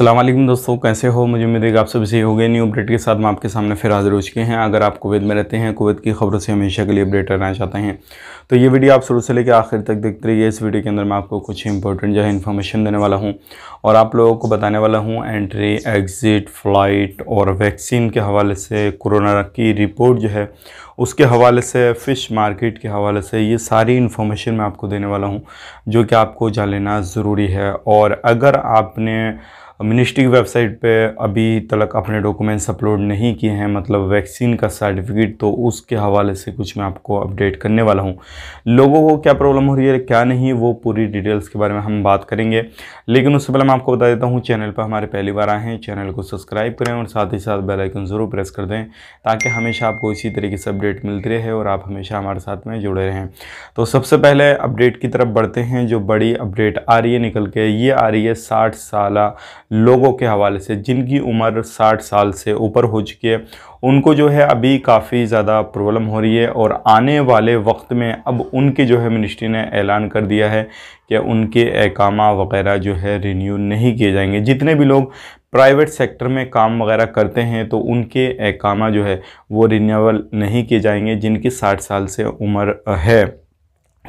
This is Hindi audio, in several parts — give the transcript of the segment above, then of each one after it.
अल्लाम दोस्तों कैसे हो मुझे उम्मीद है कि आप सभी सही हो गए न्यू अपडेट के साथ मैं आपके सामने फिर हाजिर हो चुके हैं अगर आप कुवैत में रहते हैं कुवैत की खबरों से हमेशा के लिए अपडेट रहना चाहते हैं तो ये वीडियो आप शुरू से लेकर आखिर तक देखते रहिए इस वीडियो के अंदर मैं आपको कुछ इंपॉर्टेंट जो है इन्फॉर्मेशन देने वाला हूँ और आप लोगों को बताने वाला हूँ एंट्री एग्ज़िट फ़्लाइट और वैक्सीन के हवाले से कोरोना की रिपोर्ट जो है उसके हवाले से फ़िश मार्केट के हवाले से ये सारी इन्फॉर्मेशन मैं आपको देने वाला हूँ जो कि आपको जान लेना ज़रूरी है और अगर आपने मिनिस्ट्री की वेबसाइट पे अभी तक अपने डॉक्यूमेंट्स अपलोड नहीं किए हैं मतलब वैक्सीन का सर्टिफिकेट तो उसके हवाले से कुछ मैं आपको अपडेट करने वाला हूँ लोगों को क्या प्रॉब्लम हो रही है क्या नहीं वो पूरी डिटेल्स के बारे में हम बात करेंगे लेकिन उससे पहले मैं आपको बता देता हूँ चैनल पर हमारे पहली बार आए हैं चैनल को सब्सक्राइब करें और साथ ही साथ बेलाइकन ज़रूर प्रेस कर दें ताकि हमेशा आपको इसी तरीके से अपडेट मिलती रहे और आप हमेशा हमारे साथ में जुड़े रहें तो सबसे पहले अपडेट की तरफ बढ़ते हैं जो बड़ी अपडेट आ रही है निकल के ये आ रही है साठ साल लोगों के हवाले से जिनकी उम्र 60 साल से ऊपर हो चुकी है उनको जो है अभी काफ़ी ज़्यादा प्रॉब्लम हो रही है और आने वाले वक्त में अब उनके जो है मिनिस्ट्री ने ऐलान कर दिया है कि उनके अहकाम वगैरह जो है रिन्यू नहीं किए जाएंगे जितने भी लोग प्राइवेट सेक्टर में काम वगैरह करते हैं तो उनके अहकाम जो है वो रिन्यूअल नहीं किए जाएंगे जिनकी 60 साल से उम्र है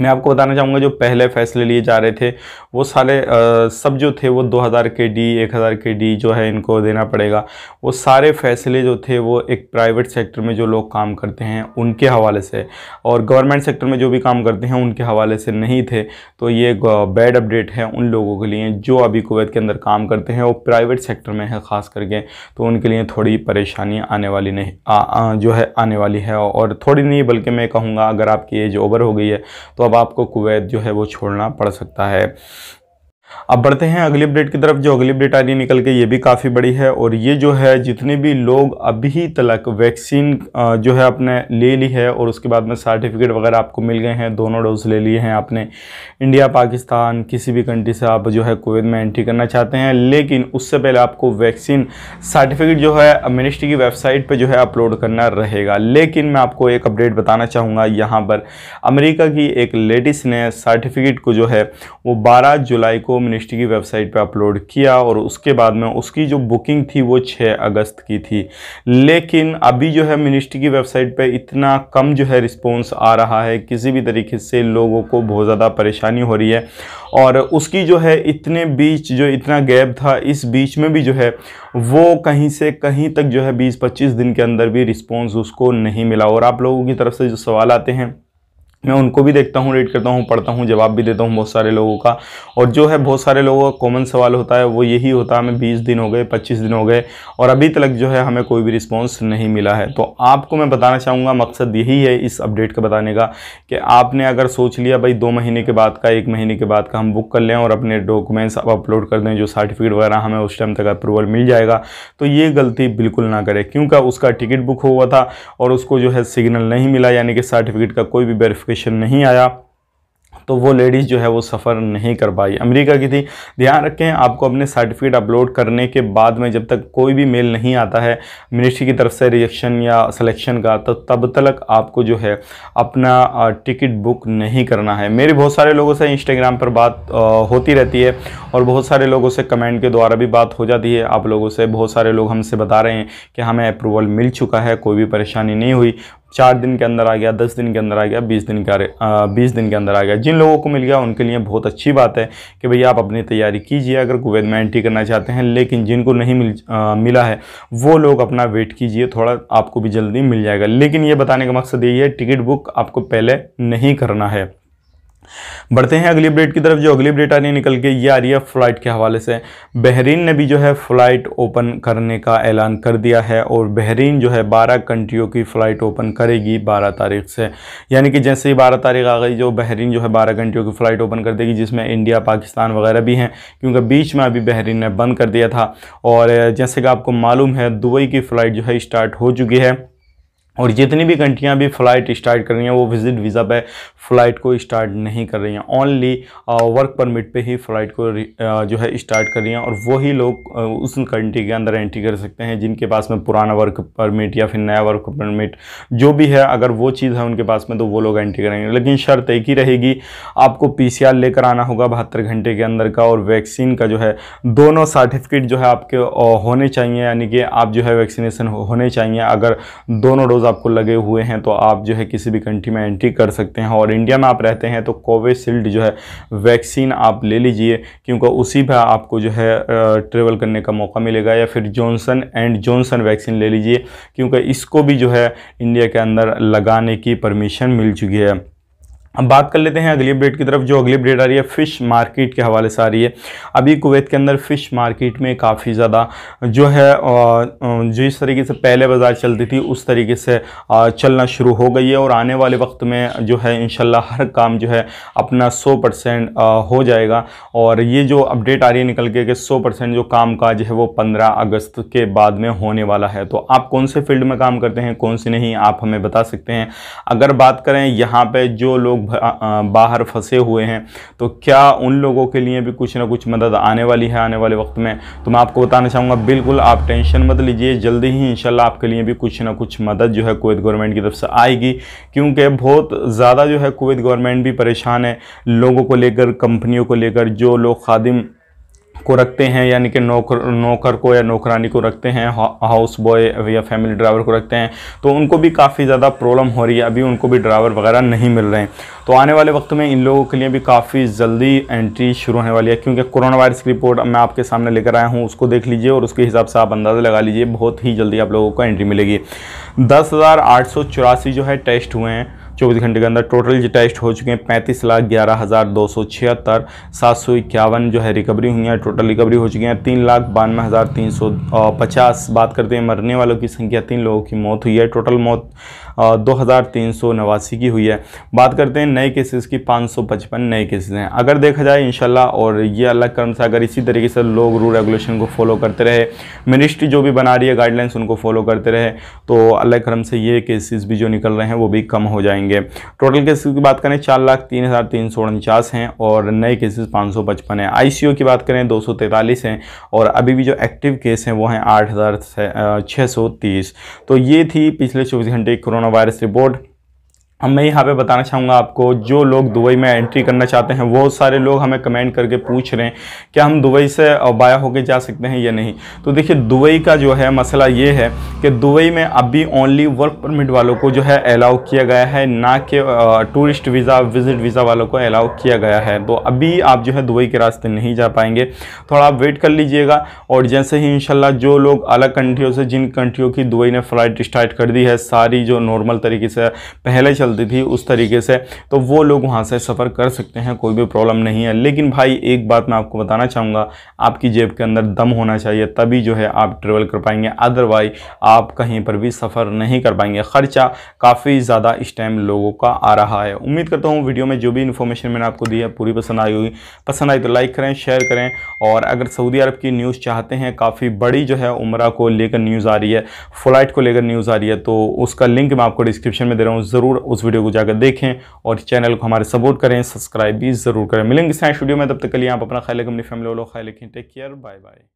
मैं आपको बताना चाहूँगा जो पहले फैसले लिए जा रहे थे वो सारे आ, सब जो थे वो 2000 के डी 1000 के डी जो है इनको देना पड़ेगा वो सारे फैसले जो थे वो एक प्राइवेट सेक्टर में जो लोग काम करते हैं उनके हवाले से और गवर्नमेंट सेक्टर में जो भी काम करते हैं उनके हवाले से नहीं थे तो ये बैड अपडेट है उन लोगों के लिए जो अभी कुवैत के अंदर काम करते हैं वो प्राइवेट सेक्टर में है ख़ास करके तो उनके लिए थोड़ी परेशानी आने वाली नहीं जो है आने वाली है और थोड़ी नहीं बल्कि मैं कहूँगा अगर आपकी एज ओवर हो गई है तो तो अब आपको कुवैत जो है वो छोड़ना पड़ सकता है अब बढ़ते हैं अगली अपडेट की तरफ जो अगली अपडेट आ रही निकल के ये भी काफ़ी बड़ी है और ये जो है जितने भी लोग अभी तक वैक्सीन जो है आपने ले ली है और उसके बाद में सर्टिफिकेट वगैरह आपको मिल गए हैं दोनों डोज ले लिए हैं आपने इंडिया पाकिस्तान किसी भी कंट्री से आप जो है कोविड में एंट्री करना चाहते हैं लेकिन उससे पहले आपको वैक्सीन सर्टिफिकेट जो है मिनिस्ट्री की वेबसाइट पर जो है अपलोड करना रहेगा लेकिन मैं आपको एक अपडेट बताना चाहूँगा यहाँ पर अमेरिका की एक लेडीज़ ने सर्टिफिकेट को जो है वो बारह जुलाई को मिनिस्ट्री की वेबसाइट पे अपलोड किया और उसके बाद में उसकी जो बुकिंग थी वो 6 अगस्त की थी लेकिन अभी जो है मिनिस्ट्री की वेबसाइट पे इतना कम जो है रिस्पॉन्स आ रहा है किसी भी तरीके से लोगों को बहुत ज़्यादा परेशानी हो रही है और उसकी जो है इतने बीच जो इतना गैप था इस बीच में भी जो है वो कहीं से कहीं तक जो है बीस पच्चीस दिन के अंदर भी रिस्पॉन्स उसको नहीं मिला और आप लोगों की तरफ से जो सवाल आते हैं मैं उनको भी देखता हूँ रीड करता हूँ पढ़ता हूँ जवाब भी देता हूँ बहुत सारे लोगों का और जो है बहुत सारे लोगों का कॉमन सवाल होता है वो यही होता है हमें बीस दिन हो गए पच्चीस दिन हो गए और अभी तक जो है हमें कोई भी रिस्पॉन्स नहीं मिला है तो आपको मैं बताना चाहूँगा मकसद यही है इस अपडेट का बताने का कि आपने अगर सोच लिया भाई दो महीने के बाद का एक महीने के बाद का हम बुक कर लें और अपने डॉक्यूमेंट्स आप अपलोड कर दें जो सर्टिफिकेट वगैरह हमें उस टाइम तक अप्रूवल मिल जाएगा तो ये गलती बिल्कुल ना करें क्योंकि उसका टिकट बुक हुआ था और उसको जो है सिग्नल नहीं मिला यानी कि सर्टिफिकेट का कोई भी वेरीफिकेशन पेशेंट नहीं आया तो वो लेडीज़ जो है वो सफ़र नहीं कर पाई अमेरिका की थी ध्यान रखें आपको अपने सर्टिफिकेट अपलोड करने के बाद में जब तक कोई भी मेल नहीं आता है मिनिस्ट्री की तरफ से रिजेक्शन या सिलेक्शन का तो तब तक आपको जो है अपना टिकट बुक नहीं करना है मेरे बहुत सारे लोगों से इंस्टाग्राम पर बात होती रहती है और बहुत सारे लोगों से कमेंट के द्वारा भी बात हो जाती है आप लोगों से बहुत सारे लोग हमसे बता रहे हैं कि हमें अप्रूवल मिल चुका है कोई भी परेशानी नहीं हुई चार दिन के अंदर आ गया दस दिन के अंदर आ गया बीस दिन का बीस दिन के अंदर आ गया जिन लोगों को मिल गया उनके लिए बहुत अच्छी बात है कि भैया आप अपनी तैयारी कीजिए अगर कुवैत में एंट्री करना चाहते हैं लेकिन जिनको नहीं मिल आ, मिला है वो लोग अपना वेट कीजिए थोड़ा आपको भी जल्दी मिल जाएगा लेकिन ये बताने का मकसद यही है टिकट बुक आपको पहले नहीं करना है बढ़ते हैं अगली अपडेट की तरफ जो अगली अपडेट आ रही है निकल के ये आ रही है फ़्लाइट के हवाले से बहरीन ने भी जो है फ़्लाइट ओपन करने का ऐलान कर दिया है और बहरीन जो है 12 कंट्रियों की फ़्लाइट ओपन करेगी 12 तारीख से यानी कि जैसे ही 12 तारीख आ गई जो बहरीन जो है 12 कंट्रियों की फ़्लाइट ओपन कर देगी जिसमें इंडिया पाकिस्तान वगैरह भी हैं क्योंकि बीच में अभी बहरीन ने बंद कर दिया था और जैसे कि आपको मालूम है दुबई की फ़्लाइट जो है स्टार्ट हो चुकी है और जितनी भी कंट्रियाँ भी फ़्लाइट स्टार्ट कर रही हैं वो विजिट वीज़ा पे फ़्लाइट को स्टार्ट नहीं कर रही हैं ओनली वर्क परमिट पे ही फ़्लाइट को uh, जो है स्टार्ट कर रही हैं और वही लोग uh, उस कंट्री के अंदर एंट्री कर सकते हैं जिनके पास में पुराना वर्क परमिट या फिर नया वर्क परमिट जो भी है अगर वो चीज़ है उनके पास में तो वो लोग एंट्री करेंगे लेकिन शर्त एक ही रहेगी आपको पी लेकर आना होगा बहत्तर घंटे के अंदर का और वैक्सीन का जो है दोनों सर्टिफिकेट जो है आपके uh, होने चाहिए यानी कि आप जो है वैक्सीनेसन होने चाहिए अगर दोनों डोज वीज़ाज़ आपको लगे हुए हैं तो आप जो है किसी भी कंट्री में एंट्री कर सकते हैं और इंडिया में आप रहते हैं तो कोविशील्ड जो है वैक्सीन आप ले लीजिए क्योंकि उसी पर आपको जो है ट्रेवल करने का मौका मिलेगा या फिर जॉनसन एंड जॉनसन वैक्सीन ले लीजिए क्योंकि इसको भी जो है इंडिया के अंदर लगाने की परमिशन मिल चुकी है अब बात कर लेते हैं अगली अपडेट की तरफ जो अगली अपडेट आ रही है फ़िश मार्केट के हवाले से आ रही है अभी कुवैत के अंदर फ़िश मार्केट में काफ़ी ज़्यादा जो है जो इस तरीके से पहले बाज़ार चलती थी उस तरीके से चलना शुरू हो गई है और आने वाले वक्त में जो है इन हर काम जो है अपना सौ परसेंट हो जाएगा और ये जो अपडेट आ रही है निकल के कि सौ परसेंट जो काम काज है वो पंद्रह अगस्त के बाद में होने वाला है तो आप कौन से फील्ड में काम करते हैं कौन से नहीं आप हमें बता सकते हैं अगर बात करें यहाँ पर जो लोग बाहर फंसे हुए हैं तो क्या उन लोगों के लिए भी कुछ ना कुछ मदद आने वाली है आने वाले वक्त में तो मैं आपको बताना चाहूँगा बिल्कुल आप टेंशन मत लीजिए जल्दी ही इंशाल्लाह आपके लिए भी कुछ ना कुछ मदद जो है कुवैत गवर्नमेंट की तरफ से आएगी क्योंकि बहुत ज़्यादा जो है कुवैत गवर्नमेंट भी परेशान है लोगों को लेकर कंपनियों को लेकर जो लोग खादिम को रखते हैं यानी कि नौकर नौकर को या नौकरानी को रखते हैं हाउस बॉय या फैमिली ड्राइवर को रखते हैं तो उनको भी काफ़ी ज़्यादा प्रॉब्लम हो रही है अभी उनको भी ड्राइवर वगैरह नहीं मिल रहे हैं तो आने वाले वक्त में इन लोगों के लिए भी काफ़ी जल्दी एंट्री शुरू होने वाली है क्योंकि कोरोना वायरस की रिपोर्ट मैं आपके सामने लेकर आया हूँ उसको देख लीजिए और उसके हिसाब से आप अंदाज़ा लगा लीजिए बहुत ही जल्दी आप लोगों को एंट्री मिलेगी दस जो है टेस्ट हुए हैं चौबीस घंटे के अंदर टोटल जो टेस्ट हो चुके हैं पैंतीस लाख ग्यारह हज़ार दो सौ छिहत्तर सात सौ इक्यावन जो है रिकवरी हुई हैं टोटल रिकवरी हो चुकी हैं तीन लाख बानवे हज़ार तीन सौ पचास बात करते हैं मरने वालों की संख्या तीन लोगों की मौत हुई है टोटल मौत दो हज़ार तीन सौ नवासी की हुई है बात करते हैं नए केसेस की पाँच सौ पचपन नए केसेस हैं अगर देखा जाए इंशाल्लाह और ये अलग कर्म से अगर इसी तरीके से लोग रूल रेगुलेशन को फॉलो करते रहे मिनिस्ट्री जो भी बना रही है गाइडलाइंस उनको फॉलो करते रहे तो अलग कर्म से ये केसेस भी जो निकल रहे हैं वो भी कम हो जाएंगे टोटल केसेस की बात करें चार लाख तीन हज़ार तीन सौ उनचास हैं और नए केसेस पाँच सौ पचपन हैं आई सी की बात करें दो सौ तैंतालीस हैं और अभी भी जो एक्टिव केस हैं वो हैं आठ हज़ार छः सौ तीस तो ये थी पिछले चौबीस घंटे कोरोना on report हम मैं यहाँ पे बताना चाहूँगा आपको जो लोग दुबई में एंट्री करना चाहते हैं वो सारे लोग हमें कमेंट करके पूछ रहे हैं क्या हम दुबई से बाया होके जा सकते हैं या नहीं तो देखिए दुबई का जो है मसला ये है कि दुबई में अभी ओनली वर्क परमिट वालों को जो है अलाउ किया गया है ना कि टूरिस्ट वीज़ा विजिट वीज़ा वालों को अलाउ किया गया है तो अभी आप जो है दुबई के रास्ते नहीं जा पाएंगे थोड़ा आप वेट कर लीजिएगा और जैसे ही इनशाला जो लोग अलग कंट्रियों से जिन कंट्रियों की दुबई ने फ़्लाइट स्टार्ट कर दी है सारी जो नॉर्मल तरीके से पहले चल चलती थी उस तरीके से तो वो लोग वहाँ से सफ़र कर सकते हैं कोई भी प्रॉब्लम नहीं है लेकिन भाई एक बात मैं आपको बताना चाहूँगा आपकी जेब के अंदर दम होना चाहिए तभी जो है आप ट्रेवल कर पाएंगे अदरवाइज आप कहीं पर भी सफ़र नहीं कर पाएंगे ख़र्चा काफ़ी ज़्यादा इस टाइम लोगों का आ रहा है उम्मीद करता हूँ वीडियो में जो भी इन्फॉर्मेशन मैंने आपको दी है पूरी पसंद आई होगी पसंद आई तो लाइक करें शेयर करें और अगर सऊदी अरब की न्यूज़ चाहते हैं काफ़ी बड़ी जो है उम्र को लेकर न्यूज़ आ रही है फ़्लाइट को लेकर न्यूज़ आ रही है तो उसका लिंक मैं आपको डिस्क्रिप्शन में दे रहा हूँ ज़रूर उस वीडियो को जाकर देखें और चैनल को हमारे सपोर्ट करें सब्सक्राइब भी ज़रूर करें मिलेंगे इस वीडियो में तब तक के लिए आप अपना ख्याल अपनी फैमिली वालों ख्याल रखें टेक केयर बाय बाय